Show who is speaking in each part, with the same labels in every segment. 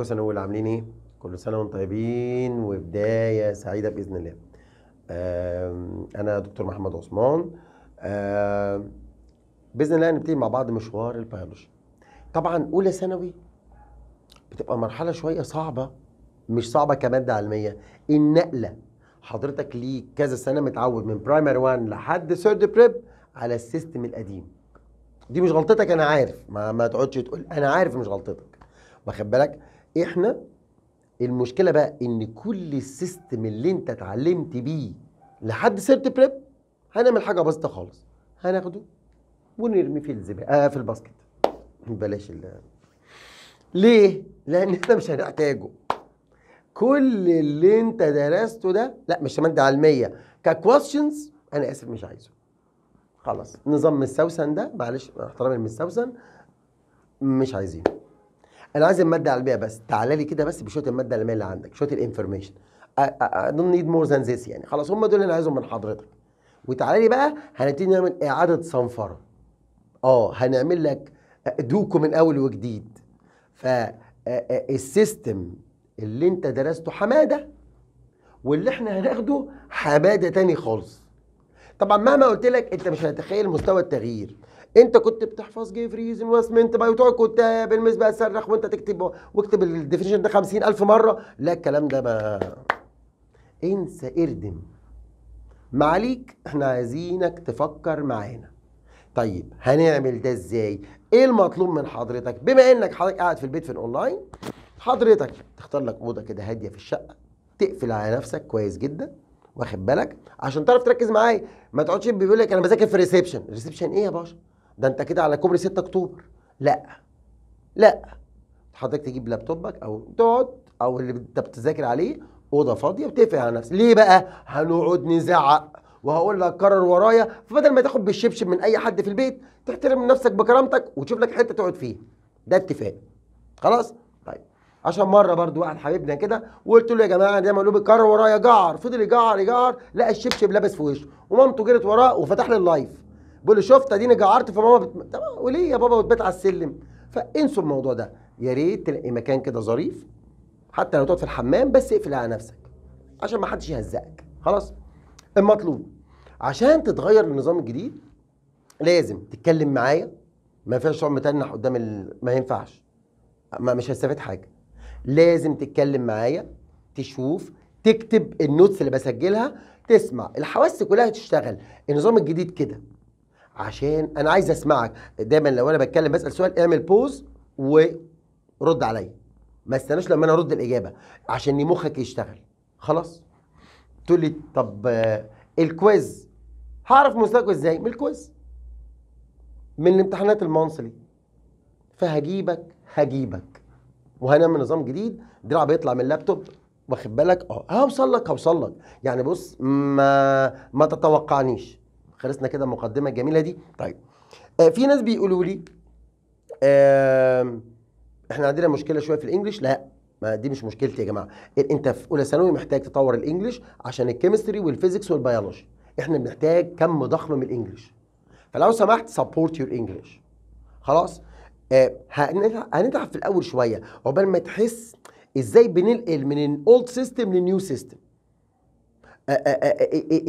Speaker 1: عليكم سنه اولى عاملين ايه كل سنه وانتم طيبين وبدايه سعيده باذن الله انا دكتور محمد عثمان باذن الله هنبتدي مع بعض مشوار البيولوجي طبعا اولى ثانوي بتبقى مرحله شويه صعبه مش صعبه كماده علميه النقله حضرتك ليك كذا سنه متعود من برايمر 1 لحد ثيرد بريب على السيستم القديم دي مش غلطتك انا عارف ما, ما تقعدش تقول انا عارف مش غلطتك واخد بالك احنا المشكله بقى ان كل السيستم اللي انت اتعلمت بيه لحد سيرت بريب هنعمل حاجه بسيطه خالص هناخده ونرميه في الزباله آه في الباسكت بلاش ال ليه؟ لان احنا مش هنحتاجه كل اللي انت درسته ده لا مش ماده علميه ككويشنز انا اسف مش عايزه خلاص نظام السوسن ده معلش احترامي للمستوسن مش عايزينه انا عايز الماده العلميه بس تعالى لي كده بس بشويه الماده العلميه اللي عندك شويه الانفورميشن اي دونت نيد مور ذان ذس يعني خلاص هم دول اللي انا عايزهم من حضرتك وتعالى لي بقى هنبتدي نعمل اعاده صنفره اه هنعمل لك دوكو من اول وجديد فالسيستم اللي انت درسته حماده واللي احنا هناخده حماده تاني خالص طبعا مهما قلت لك انت مش هتتخيل مستوى التغيير انت كنت بتحفظ جيف ريزن واسمنت بقى وتقعد كتاب المس بقى تصرخ وانت تكتب واكتب الديفينيشن ده 50000 مره لا الكلام ده ما انسى اردم معاليك احنا عايزينك تفكر معانا طيب هنعمل ده ازاي ايه المطلوب من حضرتك بما انك حضرتك قاعد في البيت في الاونلاين حضرتك تختار لك اوضه كده هاديه في الشقه تقفل على نفسك كويس جدا واخد بالك عشان تعرف تركز معايا ما تقعدش بيقول لك انا بذاكر في ريسبشن ريسبشن ايه يا باشا ده انت كده على كوبري 6 اكتوبر لا لا حضرتك تجيب لابتوبك او تقعد او اللي انت بتذاكر عليه اوضه فاضيه وتقفل على نفسك ليه بقى هنقعد نزعق وهقول لك كرر ورايا فبدل ما تاخد بالشبشب من اي حد في البيت تحترم نفسك بكرامتك وتشوف لك حته تقعد فيها ده اتفاق خلاص طيب عشان مره برضو واحد حبيبنا كده وقلت له يا جماعه زي ما قالوا بيكرر ورايا جعر فضل يجعر يجعر لقى الشبشب لابس في وشه ومامته جرت وراه وفتح لي اللايف بيقول لي شفت اديني جعرت فماما بت... وليه يا بابا وتبات على السلم فانسوا الموضوع ده يا ريت تلاقي مكان كده ظريف حتى لو تقعد في الحمام بس اقفل على نفسك عشان ما حدش يهزقك خلاص المطلوب عشان تتغير للنظام الجديد لازم تتكلم معايا ما فيهاش شعور متنح قدام ال... ما ينفعش ما مش هستفيد حاجه لازم تتكلم معايا تشوف تكتب النوتس اللي بسجلها تسمع الحواس كلها تشتغل النظام الجديد كده عشان انا عايز اسمعك دايما لو انا بتكلم بسال سؤال اعمل بوز ورد عليا ما استناش لما انا ارد الاجابه عشان مخك يشتغل خلاص تقول لي طب آه، الكويز هعرف مستواك ازاي من الكويز من الامتحانات المنصلي فهجيبك هجيبك وهنعمل نظام جديد دراع بيطلع من اللابتوب واخد بالك اه هوصل لك هوصل لك يعني بص ما ما تتوقعنيش خلصنا كده المقدمه الجميله دي طيب آه في ناس بيقولوا لي آه احنا عندنا مشكله شويه في الانجليش لا ما دي مش مشكلتي يا جماعه انت في اولى ثانوي محتاج تطور الانجليش عشان الكيمستري والفيزيكس والبيولوجي احنا بنحتاج كم ضخم من الانجليش فلو سمحت سبورت يور انجليش خلاص آه هنتعب في الاول شويه عقبال ما تحس ازاي بننقل من الاولد سيستم للنيو سيستم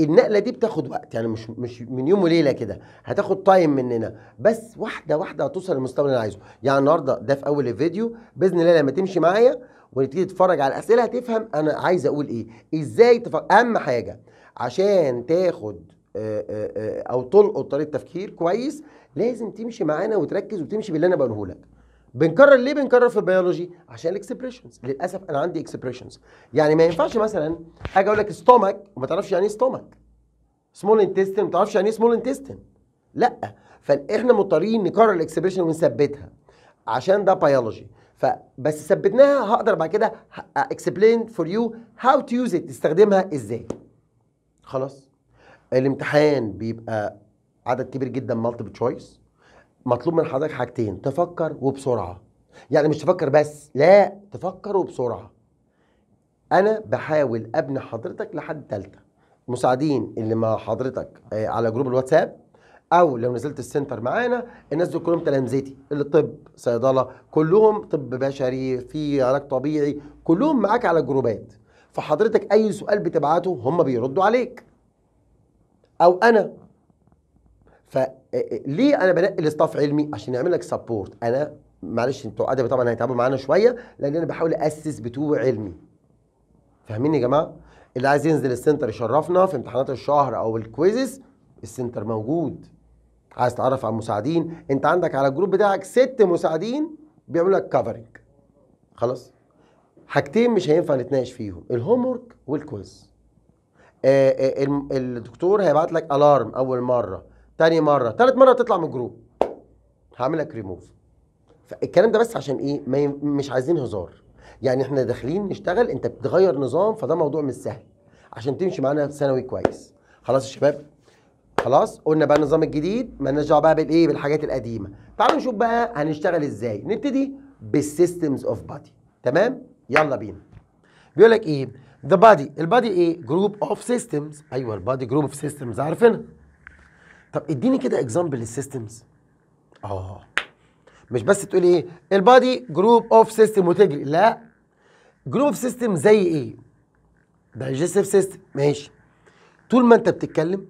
Speaker 1: النقله دي بتاخد وقت يعني مش مش من يوم وليله كده هتاخد تايم مننا بس واحده واحده هتوصل للمستوى اللي انا عايزه يعني النهارده ده في اول الفيديو باذن الله لما تمشي معايا وتيجي تتفرج على الاسئله هتفهم انا عايز اقول ايه ازاي تفكر اهم حاجه عشان تاخد او تلقط طريقه تفكير كويس لازم تمشي معانا وتركز وتمشي باللي انا بقوله لك بنكرر ليه بنكرر في البيولوجي عشان الاكسبريشنز للاسف انا عندي اكسبريشنز يعني ما ينفعش مثلا اجي اقول لك ستومك وما تعرفش يعني ايه ستومك سمول انتستين ما تعرفش يعني ايه سمول انتستين لا فاحنا مضطرين نكرر الاكسبريشن ونثبتها عشان ده بيولوجي فبس ثبتناها هقدر بعد كده اكسبلين فور يو هاو تو يوز ات تستخدمها ازاي خلاص الامتحان بيبقى عدد كبير جدا مالتيبل تشويس مطلوب من حضرتك حاجتين تفكر وبسرعه يعني مش تفكر بس لا تفكر وبسرعه انا بحاول ابني حضرتك لحد ثالثه المساعدين اللي مع حضرتك آه، على جروب الواتساب او لو نزلت السنتر معانا الناس دول كلهم تلامذتي اللي طب صيدله كلهم طب بشري في علاج طبيعي كلهم معاك على الجروبات فحضرتك اي سؤال بتبعته هم بيردوا عليك او انا فليه انا بنقي الاستاف علمي عشان يعمل لك سبورت انا معلش انتوا ادبي طبعا هيتعبوا معانا شويه لان انا بحاول اسس بتوع علمي فاهمين يا جماعه اللي عايز ينزل السنتر يشرفنا في امتحانات الشهر او الكويزز السنتر موجود عايز تعرف على مساعدين انت عندك على الجروب بتاعك ست مساعدين بيعملوا لك كفرنج خلاص حاجتين مش هينفع نتناقش فيهم الهوم ورك والكويز الدكتور هيبعت لك الارم اول مره تاني مره تالت مره تطلع من الجروب هعمل لك ريموف الكلام ده بس عشان ايه ما ي... مش عايزين هزار يعني احنا داخلين نشتغل انت بتغير نظام فده موضوع مش سهل عشان تمشي معانا ثانوي كويس خلاص يا شباب خلاص قلنا بقى النظام الجديد مالناش دعوه بقى بالايه بالحاجات القديمه تعالوا نشوف بقى هنشتغل ازاي نبتدي بالسيستمز اوف بادي تمام يلا بينا بيقول لك ايه ذا بادي البادي ايه جروب اوف سيستمز ايوه البادي جروب اوف سيستمز عارفينها طب اديني كده اكزامبل للسيستمز اه مش بس تقول ايه البادي جروب اوف سيستم وتجري لا جروب اوف سيستم زي ايه دايجستيف سيستم ماشي طول ما انت بتتكلم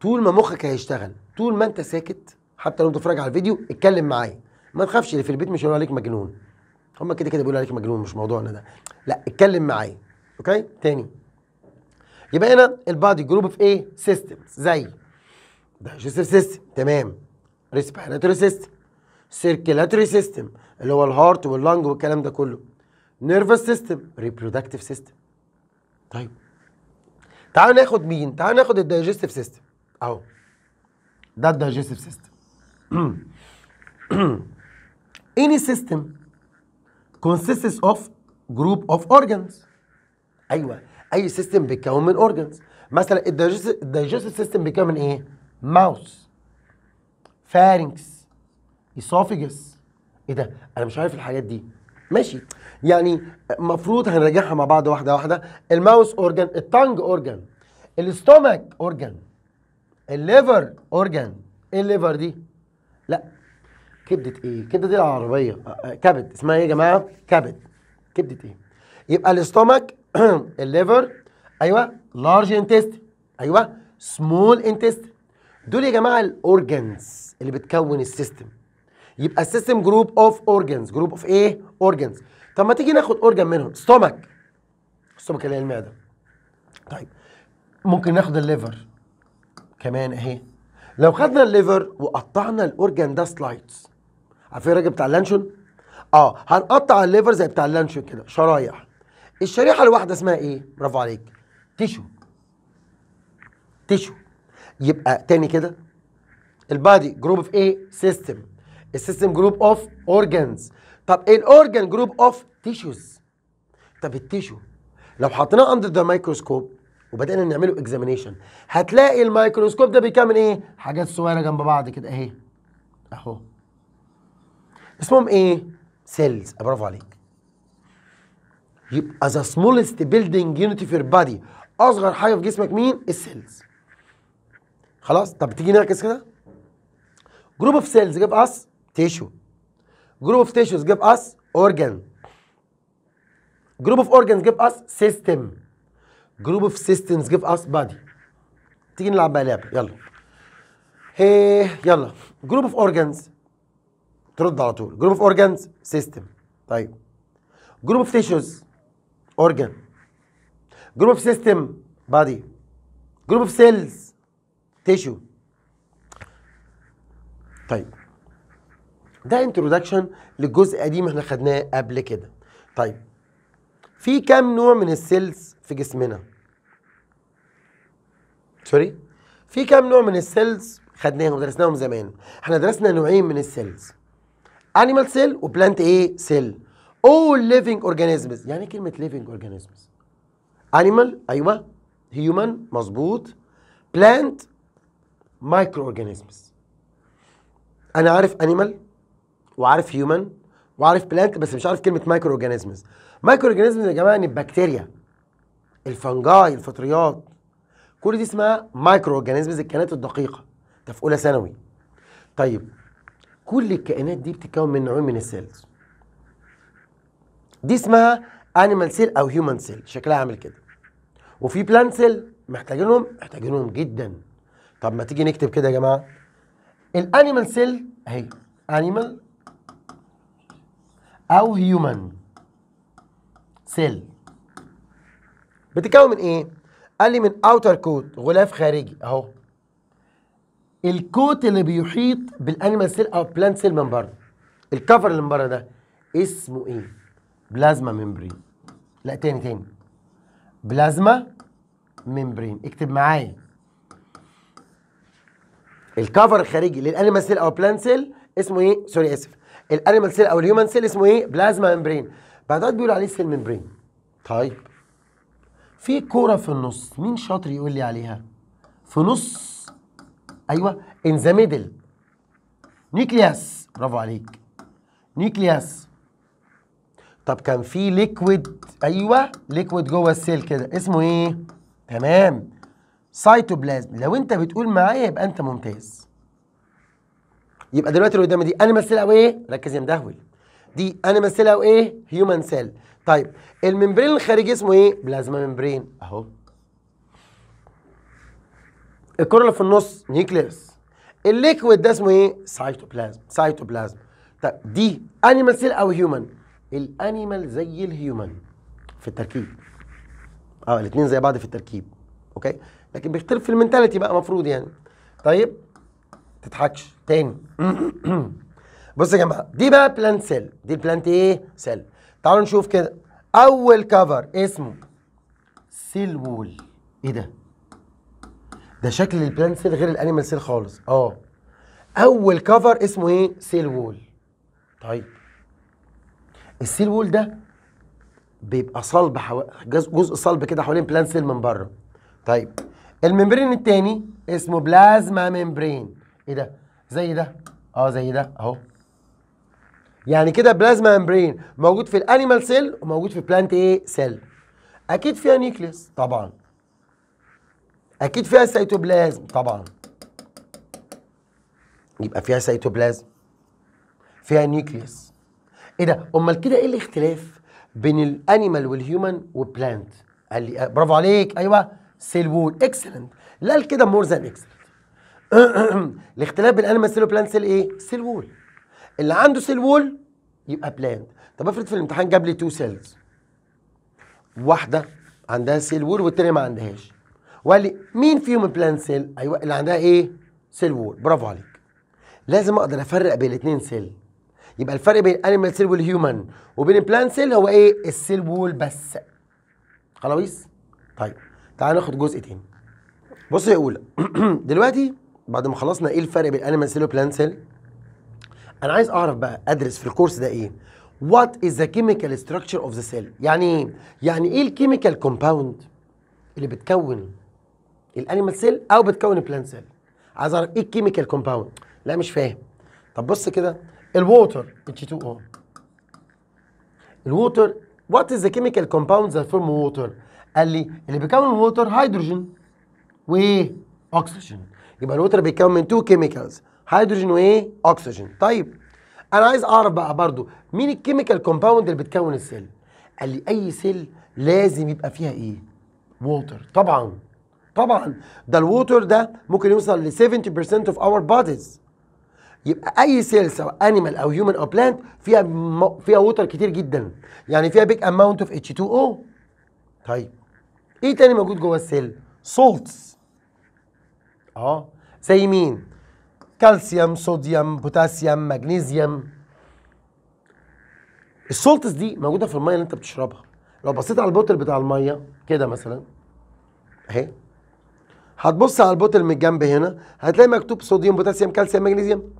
Speaker 1: طول ما مخك هيشتغل طول ما انت ساكت حتى لو بتتفرج على الفيديو اتكلم معايا ما تخافش اللي في البيت مش هيقولوا عليك مجنون هما كده كده بيقولوا عليك مجنون مش موضوعنا ده لا اتكلم معايا اوكي تاني يبقى هنا البادي جروب اوف ايه سيستمز زي ده جسر سيستم تمام ريسبيراتوري سيستم سيركيلاتوري سيستم اللي هو الهارت واللنج والكلام ده كله نيرفس سيستم ريبرودكتيف سيستم طيب تعالوا ناخد مين تعالوا ناخد الدايجستيف سيستم اهو ده الدايجستيف سيستم اني سيستم consists اوف جروب اوف organs ايوه اي سيستم بيتكون من organs مثلا الدايجستيف سيستم بيتكون من ايه ماوس فارنكس ايسوفيجس ايه ده انا مش عارف الحاجات دي ماشي يعني المفروض هنراجعها مع بعض واحده واحده الماوس اورجان التانج اورجان الاستومك اورجان الليفر اورجان ايه الليفر دي لا كبده ايه كبده دي العربيه آه، آه، كبد اسمها ايه يا جماعه كبد كبده ايه يبقى الاستومك الليفر ايوه لارج انتست ايوه سمول انتست دول يا جماعه الاورجنز اللي بتكون السيستم يبقى السيستم جروب اوف اورجنز جروب اوف ايه اورجنز طب ما تيجي ناخد اورجن منهم ستومك ستومك اللي هي المعده طيب ممكن ناخد الليفر كمان اهي لو خدنا الليفر وقطعنا الاورجن ده سلايدز عارفين الراجل بتاع اللانشون اه هنقطع الليفر زي بتاع اللانشون كده شرايح الشريحه الواحده اسمها ايه برافو عليك تيشو تيشو يبقى تاني كده البادي جروب اوف ايه سيستم السيستم جروب اوف اورجانز طب ايه الاورجان جروب اوف تيشوز طب التيشو لو حطيناه اندر ذا مايكروسكوب وبدانا نعمله اكزامينشن هتلاقي الميكروسكوب ده بيكمل ايه حاجات صغيره جنب بعض كده اهي اهو اسمهم ايه سيلز برافو عليك يبقى ذا سمولست بيلدينج يونيتي في البادي اصغر حاجه في جسمك مين السيلز خلاص طب تيجي نعكس كده جروب اوف سيلز جاب اس تيشو جروب اوف تيشوز جاب اس اورجان جروب اوف اورجانز جاب اس سيستم جروب اوف سيستمز جاب اس بادي تيجي نلعب بقى لعبه يلا هي إيه، يلا جروب اوف اورجانز ترد على طول جروب اوف اورجانز سيستم طيب جروب اوف تيشوز اورجان جروب اوف سيستم بادي جروب اوف سيلز تيشو طيب ده انترودكشن للجزء قديم احنا خدناه قبل كده طيب في كام نوع من السيلز في جسمنا سوري في كام نوع من السيلز خدناهم درسناهم زمان احنا درسنا نوعين من السيلز انيمال سيل وبلانت ايه سيل اول ليفنج اورجانيزمز يعني كلمة ليفنج اورجانيزمز انيمال أيوة هيومن مظبوط بلانت مايكرو اورجانيزمز انا عارف انيمال وعارف هيومن وعارف بلانت بس مش عارف كلمه مايكرو اورجانيزمز مايكرو اورجانيزمز يا جماعه يعني البكتيريا الفنجاي الفطريات كل دي اسمها مايكرو اورجانيزمز الكائنات الدقيقه ده في اولى ثانوي طيب كل الكائنات دي بتتكون من نوعين من السيلز دي اسمها انيمال سيل او هيومن سيل شكلها عامل كده وفي بلانت سيل محتاجينهم محتاجينهم جدا طب ما تيجي نكتب كده يا جماعه الانيمال سيل اهي انيمال او هيومن سيل بتتكون من ايه قال لي من اوتر كوت غلاف خارجي اهو الكوت اللي بيحيط بالانيمال سيل او بلانت سيل من بره الكفر اللي من بره ده اسمه ايه بلازما ميمبرين لا تاني تاني بلازما ميمبرين اكتب معايا الكفر الخارجي للانيمال سيل او بلان سيل اسمه ايه سوري اسف الانيمال سيل او الهيومن سيل اسمه ايه بلازما ممبرين بعدين بيقولوا عليه سيل ممبرين طيب في كوره في النص مين شاطر يقول لي عليها في نص ايوه ان ذا ميدل نيوكلياس برافو عليك نيوكلياس طب كان في ليكويد ايوه ليكويد جوه السيل كده اسمه ايه تمام سايتوبلازم لو انت بتقول معايا يبقى انت ممتاز يبقى دلوقتي اللي قدامي دي انيمال سيل او ايه ركز يا مدهول دي انيمال سيل او ايه هيومن سيل طيب الممبرين الخارجي اسمه ايه بلازما ممبرين اهو الكره اللي في النص نيوكليوس الليكويد ده اسمه ايه سايتوبلازم سايتوبلازم طيب دي انيمال سيل او هيومن الانيمال زي الهيومن في التركيب اه الاثنين زي بعض في التركيب اوكي لكن بيختلف في المنتاليتي بقى مفروض يعني طيب تضحكش تاني بص يا جماعه دي بقى بلانت سيل دي بلانت ايه سيل تعالوا نشوف كده اول كفر اسمه سيل وول ايه ده ده شكل البلانت سيل غير الانيمال سيل خالص اه اول كفر اسمه ايه سيل وول طيب السيل وول ده بيبقى صلب حو... جزء صلب كده حوالين بلانت سيل من بره طيب الممبرين التاني اسمه بلازما ممبرين ايه ده زي ده اه زي ده اهو يعني كده بلازما ممبرين موجود في الانيمال سيل وموجود في بلانت ايه سيل اكيد فيها نيوكليس طبعا اكيد فيها سيتوبلازم طبعا يبقى فيها سيتوبلازم فيها نيوكليس ايه ده امال كده ايه الاختلاف بين الانيمال والهيومن والبلانت قال لي آه، برافو عليك ايوه وول اكسلنت لا كده مور ذان اكسلنت الاختلاف بين انيمال سيل وبلانت سيل ايه؟ سيل وول اللي عنده سيل وول يبقى بلانت طب افرض في الامتحان جاب لي تو سيلز واحده عندها سيل وول والتانيه ما عندهاش وقال لي مين فيهم بلانت سيل؟ ايوه اللي عندها ايه؟ سيل وول برافو عليك لازم اقدر افرق بين الاثنين سيل يبقى الفرق بين الانيمال سيل والهيومن وبين البلانت سيل هو ايه؟ السيل وول بس خلاويص؟ طيب تعال ناخد جزء تاني بص يا اولى دلوقتي بعد ما خلصنا ايه الفرق بين انيمال سيل وبلان سيل انا عايز اعرف بقى ادرس في الكورس ده ايه وات از ذا كيميكال ستراكشر اوف ذا سيل يعني ايه يعني ايه الكيميكال كومباوند اللي بتكون الانيمال سيل او بتكون البلان سيل عايز اعرف ايه الكيميكال كومباوند لا مش فاهم طب بص كده الووتر اتش 2 او الووتر وات از ذا كيميكال كومباوند ذات فورم ووتر قال لي اللي بيكون الووتر هيدروجين وايه اكسجين يبقى الووتر بيتكون من تو كيميكالز هيدروجين وايه اكسجين طيب انا عايز اعرف بقى برضو مين الكيميكال كومباوند اللي بتكون السيل قال لي اي سيل لازم يبقى فيها ايه ووتر طبعا طبعا ده الووتر ده ممكن يوصل ل 70% of our bodies يبقى اي سيل سواء انيمال او هيومن او بلانت فيها م... فيها ووتر كتير جدا يعني فيها بيج اماونت اوف اتش 2 او طيب ايه تاني موجود جوه السيل سولتس اه زي مين كالسيوم صوديوم بوتاسيوم مغنيسيوم السولتس دي موجوده في الميه اللي انت بتشربها لو بصيت على البوتل بتاع الميه كده مثلا اهي هتبص على البوتل من الجنب هنا هتلاقي مكتوب صوديوم بوتاسيوم كالسيوم مغنيسيوم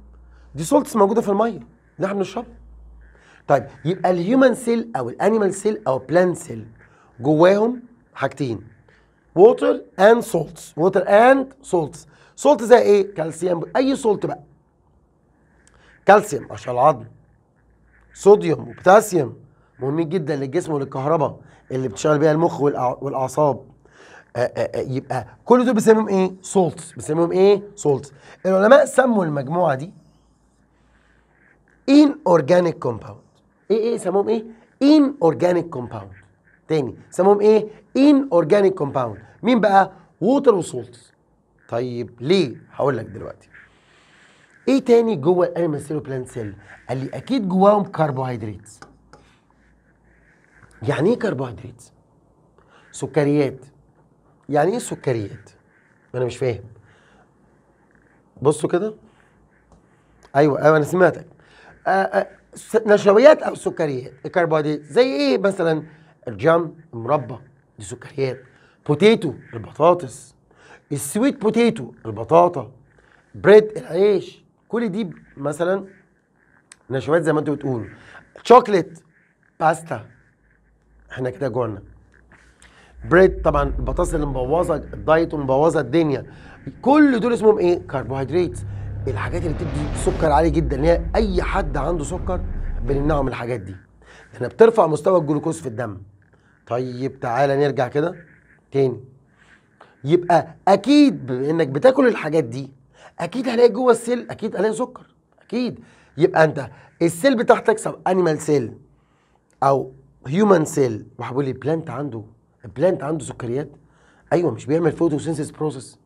Speaker 1: دي سولتس موجوده في الميه اللي احنا بنشربها طيب يبقى الهيومن سيل او الانيمال سيل او بلانت سيل جواهم حاجتين ووتر اند سولتس ووتر اند سولتس سولت زي ايه كالسيوم اي سولت بقى كالسيوم عشان العظم صوديوم وبوتاسيوم مهمين جدا للجسم وللكهرباء اللي بتشغل بيها المخ والاعصاب آه، آه، آه، يبقى كل دول بيسميهم ايه سولتس بيسميهم ايه سولتس العلماء سموا المجموعه دي ان اورجانيك كومباوند ايه ايه سموهم ايه ان اورجانيك كومباوند تاني سموهم ايه ان اورجانيك كومباوند مين بقى ووتر وسولتس طيب ليه هقول لك دلوقتي ايه تاني جوه الانيمال سيلو بلانت سيل قال لي اكيد جواهم كربوهيدرات يعني ايه كربوهيدرات سكريات يعني ايه سكريات انا مش فاهم بصوا كده ايوه ايوه انا سمعتك آآ آه، آآ آه، نشويات او سكريات الكربوهيدرات زي ايه مثلا الجام المربى دي سكريات بوتيتو البطاطس السويت بوتيتو البطاطا بريد العيش كل دي مثلا نشويات زي ما انتوا بتقولوا شوكليت باستا احنا كده جوعنا بريد طبعا البطاطس اللي مبوظه الدايت ومبوظه الدنيا كل دول اسمهم ايه كربوهيدرات الحاجات اللي بتدي سكر عالي جدا اللي هي اي حد عنده سكر بنمنعه من الحاجات دي لانها بترفع مستوى الجلوكوز في الدم طيب تعالى نرجع كده تاني يبقى اكيد بما انك بتاكل الحاجات دي اكيد هلاقي جوه السيل اكيد هلاقي سكر اكيد يبقى انت السيل بتاعتك سواء انيمال سيل او هيومن سيل واحد بيقول لي بلانت عنده البلانت عنده سكريات ايوه مش بيعمل فوتوسينثيس بروسيس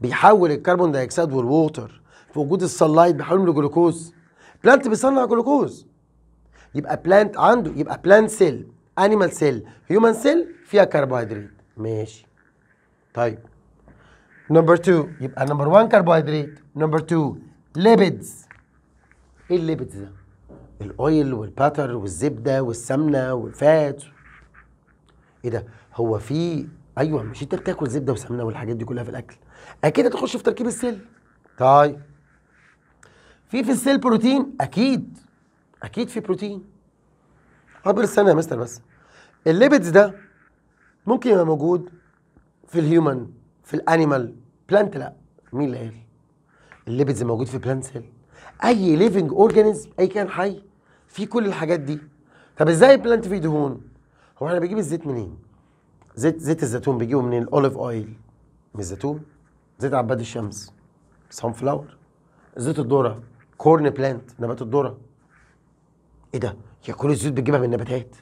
Speaker 1: بيحول الكربون دايكسيد والووتر في وجود السلايت بيحولهم لجلوكوز بلانت بيصنع جلوكوز يبقى بلانت عنده يبقى بلانت سيل انيمال سيل هيومن سيل فيها كربوهيدرات ماشي طيب نمبر 2 يبقى نمبر 1 كربوهيدرات نمبر 2 ليبيدز ايه الليبيدز ده الاويل والباتر والزبده والسمنه والفات ايه ده هو في ايوه مش انت بتاكل زبده وسمنه والحاجات دي كلها في الاكل اكيد هتخش في تركيب السيل طيب في في السيل بروتين اكيد اكيد في بروتين هتقول استنى يا مستر بس الليبيدز ده ممكن يبقى موجود في الهيومن في الانيمال بلانت لا مين اللي قال الليبيدز موجود في بلانت سيل اي ليفنج اورجانيزم اي كان حي في كل الحاجات دي طب ازاي بلانت فيه دهون هو احنا بنجيب الزيت منين زيت زيت الزيتون بيجيبه منين الاوليف اويل من الزيتون زيت عباد الشمس سان فلاور زيت الذره كورن بلانت نبات الذره ايه ده يا كل الزيوت بتجيبها من النباتات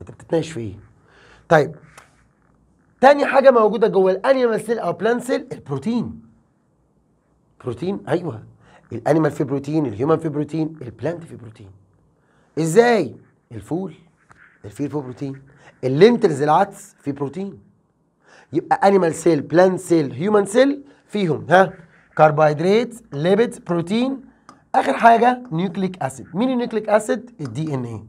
Speaker 1: انت بتتناقش في ايه طيب تاني حاجه موجوده جوه الانيمال سيل او بلان سيل البروتين بروتين ايوه الانيمال في بروتين الهيومن في بروتين البلانت في بروتين ازاي الفول الفيل فيه بروتين اللينترز العدس فيه بروتين يبقى انيمال سيل بلانت سيل هيومن سيل فيهم ها كربوهيدرات ليبيد بروتين اخر حاجه نيوكليك اسيد مين النيوكليك اسيد الدي ان ايه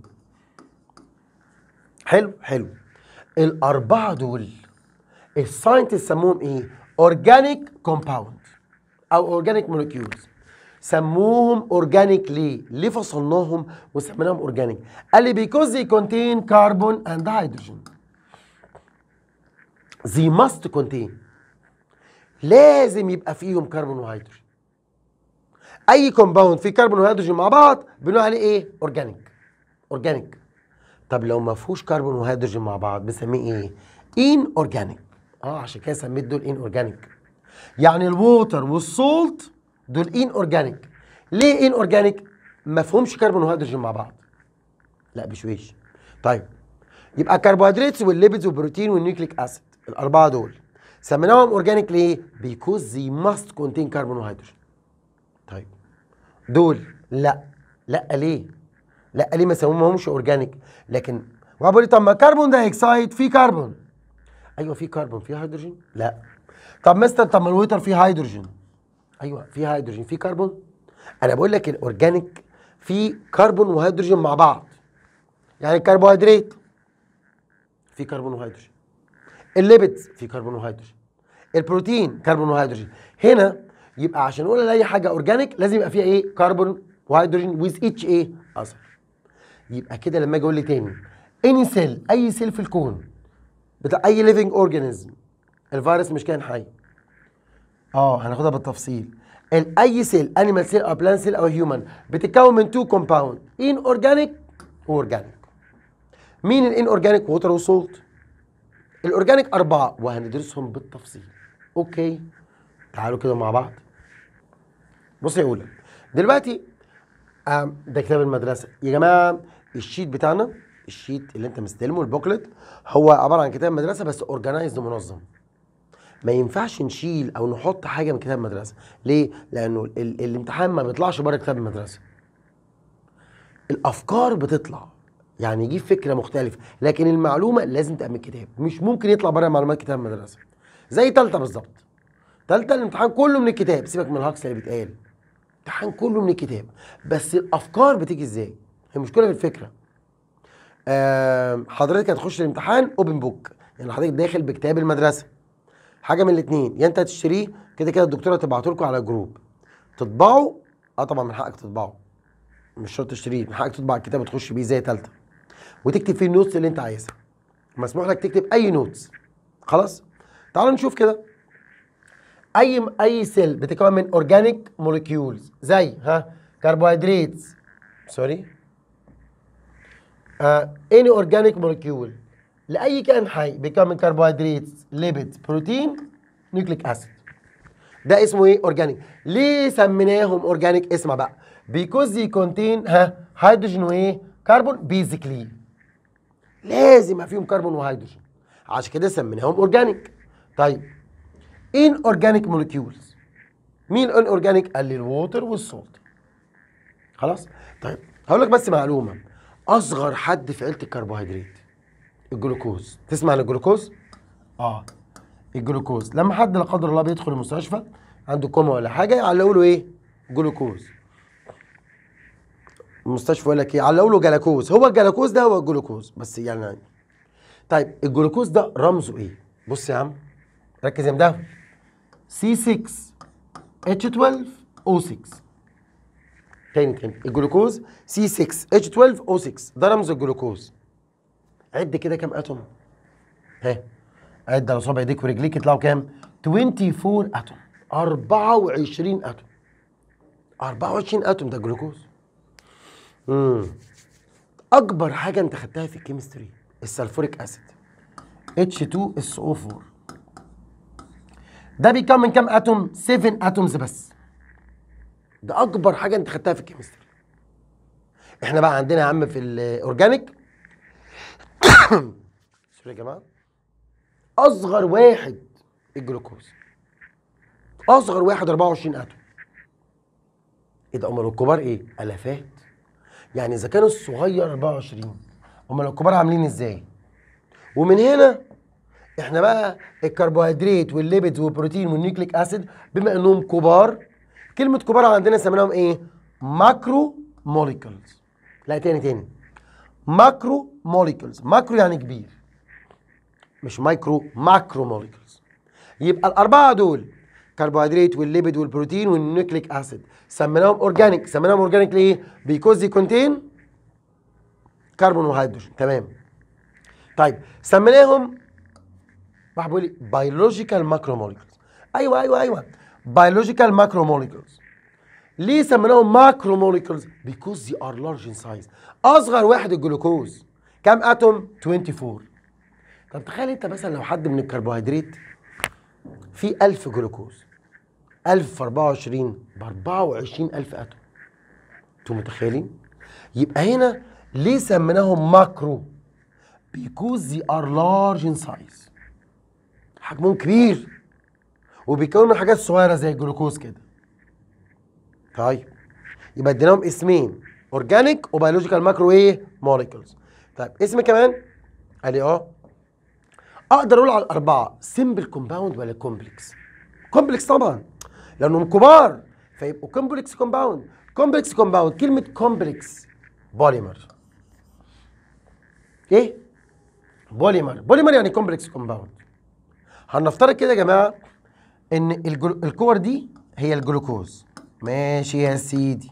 Speaker 1: حلو حلو الاربعه دول الساينتست سموهم ايه اورجانيك كومباوند او اورجانيك مولكيولز سموهم اورجانيك ليه ليه فصلناهم وسميناهم اورجانيك قال لي بيكوز they contain carbon and hydrogen they must contain لازم يبقى فيهم كربون وهيدروجين اي كومباوند فيه كربون وهيدروجين مع بعض بنقول عليه ايه اورجانيك اورجانيك طب لو ما فيهوش كربون وهيدروجين مع بعض بنسميه ايه ان اورجانيك اه عشان كده سميت دول ان اورجانيك يعني الووتر والسولت دول ان اورجانيك ليه ان اورجانيك ما فيهمش كربون وهيدروجين مع بعض لا بشويش طيب يبقى الكربوهيدراتس والليبيدز والبروتين والنيوكليك اسيد الاربعه دول سميناهم اورجانيك ليه؟ بيكوز ذي ماست كونتين كربون وهيدروجين دول لا لا ليه لا ليه ما سموهمش اورجانيك لكن وبقول لي طب ما كربون دايكسايد فيه كربون ايوه فيه كربون فيه هيدروجين لا طب مستر طب ما الويتر فيه هيدروجين ايوه فيه هيدروجين فيه كربون انا بقول لك الاورجانيك فيه كربون وهيدروجين مع بعض يعني الكربوهيدرات فيه كربون وهيدروجين الليبيدز فيه كربون وهيدروجين البروتين كربون وهيدروجين هنا يبقى عشان نقول على اي حاجه اورجانيك لازم يبقى فيها ايه كربون وهيدروجين ويز اتش ايه اصل يبقى كده لما اجي اقول لي تاني اني سيل اي سيل في الكون بتاع اي ليفنج اورجانيزم الفيروس مش كائن حي اه هناخدها بالتفصيل اي سيل انيمال سيل او بلان سيل او هيومن بتتكون من تو كومباوند ان اورجانيك واورجانيك مين الان اورجانيك ووتر وسولت الاورجانيك اربعه وهندرسهم بالتفصيل اوكي تعالوا كده مع بعض بص يا اولى دلوقتي ده كتاب المدرسه يا جماعه الشيت بتاعنا الشيت اللي انت مستلمه البوكلت هو عباره عن كتاب مدرسه بس اورجنايزد منظم ما ينفعش نشيل او نحط حاجه من كتاب المدرسه ليه لانه ال ال الامتحان ما بيطلعش بره كتاب المدرسه الافكار بتطلع يعني يجيب فكره مختلفه لكن المعلومه لازم تبقى من الكتاب مش ممكن يطلع بره معلومات كتاب المدرسه زي ثالثه بالظبط ثالثه الامتحان كله من الكتاب سيبك من الهكس اللي بيتقال الامتحان كله من الكتاب بس الافكار بتيجي ازاي المشكله في الفكره آه حضرتك هتخش الامتحان اوبن بوك يعني حضرتك داخل بكتاب المدرسه حاجه من الاثنين يا انت هتشتريه كده كده الدكتوره هتبعته لكم على جروب تطبعه اه طبعا من حقك تطبعه مش شرط تشتريه من حقك تطبع الكتاب وتخش بيه زي ثالثه وتكتب فيه النوتس اللي انت عايزها مسموح لك تكتب اي نوتس خلاص تعالوا نشوف كده اي اي سيل بتتكون من اورجانيك موليكيولز زي ها كربوهيدرات سوري اني اورجانيك موليكيول لاي كائن حي بيتكون من كربوهيدرات ليبيد بروتين نيوكليك اسيد ده اسمه ايه اورجانيك ليه سميناهم اورجانيك اسمه بقى بيكوز دي كونتين ها هيدروجين وايه كربون بيزيكلي لازم فيهم كربون وهيدروجين عشان كده سميناهم اورجانيك طيب ان اورجانيك مولكيولز مين ان اورجانيك قال لي الووتر والصوت خلاص طيب هقول لك بس معلومه اصغر حد في عيله الكربوهيدرات الجلوكوز تسمع عن الجلوكوز اه الجلوكوز لما حد لا قدر الله بيدخل المستشفى عنده كوما ولا حاجه يعلقوا له ايه جلوكوز المستشفى يقول لك ايه علقوا له جلوكوز هو الجلوكوز ده هو الجلوكوز بس يعني طيب الجلوكوز ده رمزه ايه بص يا عم ركز يا مدهب C6H12O6 تاني تاني الجلوكوز C6H12O6 ده رمز الجلوكوز عد كده كام اتوم ها عد على صابع ايديك ورجليك يطلعوا كام 24 اتوم 24 اتوم 24 اتوم ده جلوكوز امم اكبر حاجه انت خدتها في الكيمستري السلفوريك اسيد H2SO4 ده بيكون من كام اتوم 7 اتومز بس ده اكبر حاجه انت خدتها في الكيمستري احنا بقى عندنا يا عم في الاورجانيك سوري يا جماعه اصغر واحد الجلوكوز اصغر واحد 24 اتوم ايه ده امال الكبار ايه الافات يعني اذا كان الصغير 24 امال الكبار عاملين ازاي ومن هنا احنا بقى الكربوهيدرات والليبيدز والبروتين والنيوكليك اسيد بما انهم كبار كلمه كبار عندنا سميناهم ايه ماكرو موليكولز لا تاني تاني ماكرو موليكولز ماكرو يعني كبير مش مايكرو ماكرو موليكولز يبقى الاربعه دول كربوهيدرات والليبيد والبروتين والنيوكليك اسيد سميناهم اورجانيك سميناهم اورجانيك ليه بيكوز يكونتين كربون وهيدروجين تمام طيب سميناهم واحد بيقول لي بيولوجيكال ماكرو موليكولز ايوه ايوه ايوه بيولوجيكال ماكرو موليكولز ليه سميناهم ماكرو موليكولز بيكوز ذي ار لارج ان سايز اصغر واحد الجلوكوز كام اتوم 24 طب تخيل انت مثلا لو حد من الكربوهيدرات في 1000 جلوكوز 1000 في 24 ب 24000 اتوم انتوا متخيلين يبقى هنا ليه سميناهم ماكرو because they are large in size حجمهم كبير وبيتكونوا من حاجات صغيره زي الجلوكوز كده طيب يبقى اديناهم اسمين اورجانيك وبيولوجيكال ماكرو ايه موليكولز طيب اسم كمان قال لي اه اقدر اقول على الاربعه سمبل كومباوند ولا كومبلكس كومبلكس طبعا لانهم كبار فيبقوا كومبلكس كومباوند كومبلكس كومباوند كلمه كومبلكس بوليمر ايه بوليمر بوليمر يعني كومبلكس كومباوند هنفترض كده يا جماعه ان الكور دي هي الجلوكوز ماشي يا سيدي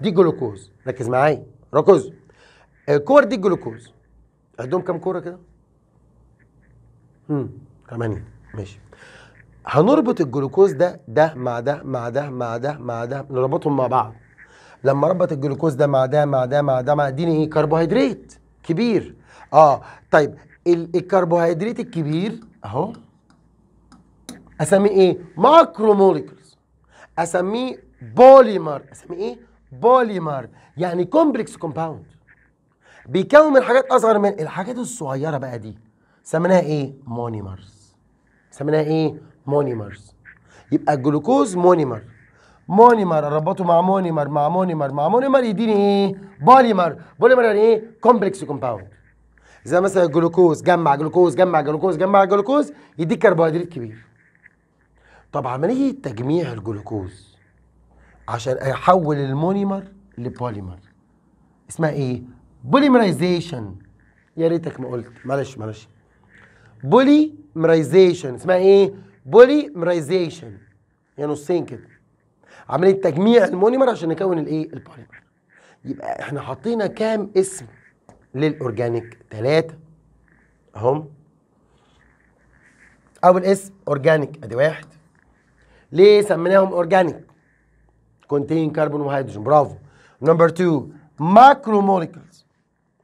Speaker 1: دي جلوكوز ركز معايا ركز الكور دي الجلوكوز عندهم كام كوره كده امم 8 ماشي هنربط الجلوكوز ده ده مع ده مع ده مع ده مع ده نربطهم مع بعض لما اربط الجلوكوز ده مع ده مع ده مع ده مع اديني ايه كربوهيدرات كبير اه طيب الكربوهيدرات الكبير اهو اسميه ايه ماكرو موليكولز اسميه بوليمر اسميه ايه بوليمر يعني كومبلكس كومباوند بيكون من حاجات اصغر من الحاجات الصغيره بقى دي سميناها ايه مونيمرز سميناها ايه مونيمرز يبقى الجلوكوز مونيمر مونيمر اربطه مع مونيمر مع مونيمر مع مونيمر يديني ايه بوليمر بوليمر يعني ايه كومبلكس كومباوند زي مثلا الجلوكوز جمع جلوكوز جمع جلوكوز جمع جلوكوز يديك كربوهيدرات كبير طب عمليه تجميع الجلوكوز عشان احول المونيمر لبوليمر اسمها ايه بوليمرايزيشن يا ريتك ما قلت معلش معلش بوليمرايزيشن اسمها ايه بوليمرايزيشن هي يعني نصين كده عمليه تجميع المونيمر عشان نكون الايه البوليمر يبقى احنا حطينا كام اسم للاورجانيك ثلاثه اهم اول اسم اورجانيك ادي واحد ليه سميناهم اورجانيك كونتين كربون وهيدروجين برافو نمبر 2 ماكرو موليكولز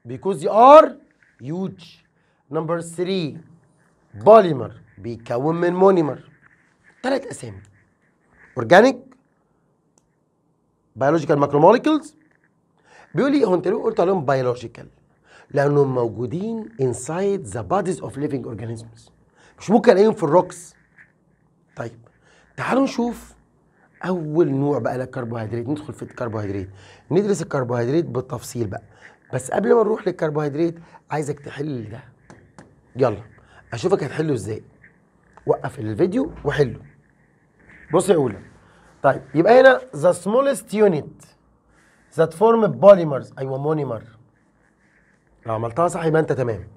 Speaker 1: بيكوز they ار هيوج نمبر 3 بوليمر بيكون من مونيمر ثلاث اسامي اورجانيك بيولوجيكال ماكرو موليكولز بيقول لي هو انت ليه قلت عليهم بيولوجيكال لانهم موجودين انسايد ذا بوديز اوف ليفينج اورجانيزمز مش ممكن الاقيهم في الروكس طيب تعالوا نشوف اول نوع بقى للكربوهيدرات ندخل في الكربوهيدرات ندرس الكربوهيدرات بالتفصيل بقى بس قبل ما نروح للكربوهيدرات عايزك تحل ده يلا اشوفك هتحله ازاي وقف الفيديو وحله بص يا اولى طيب يبقى هنا the smallest unit that form polymers ايوه مونيمر لو عملتها صح يبقى انت تمام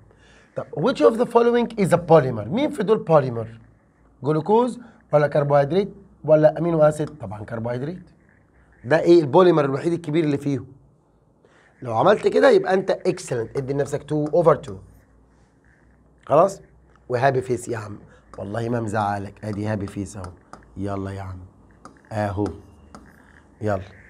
Speaker 1: طب which of the following is a polymer مين في دول polymer جلوكوز ولا كربوهيدرات ولا امينو اسيد طبعا كربوهيدرات ده ايه البوليمر الوحيد الكبير اللي فيهم لو عملت كده يبقى انت اكسلنت ادي لنفسك 2 اوفر 2 خلاص وهابي فيس يا عم والله ما مزعلك ادي هابي فيس اهو يلا يا عم اهو يلا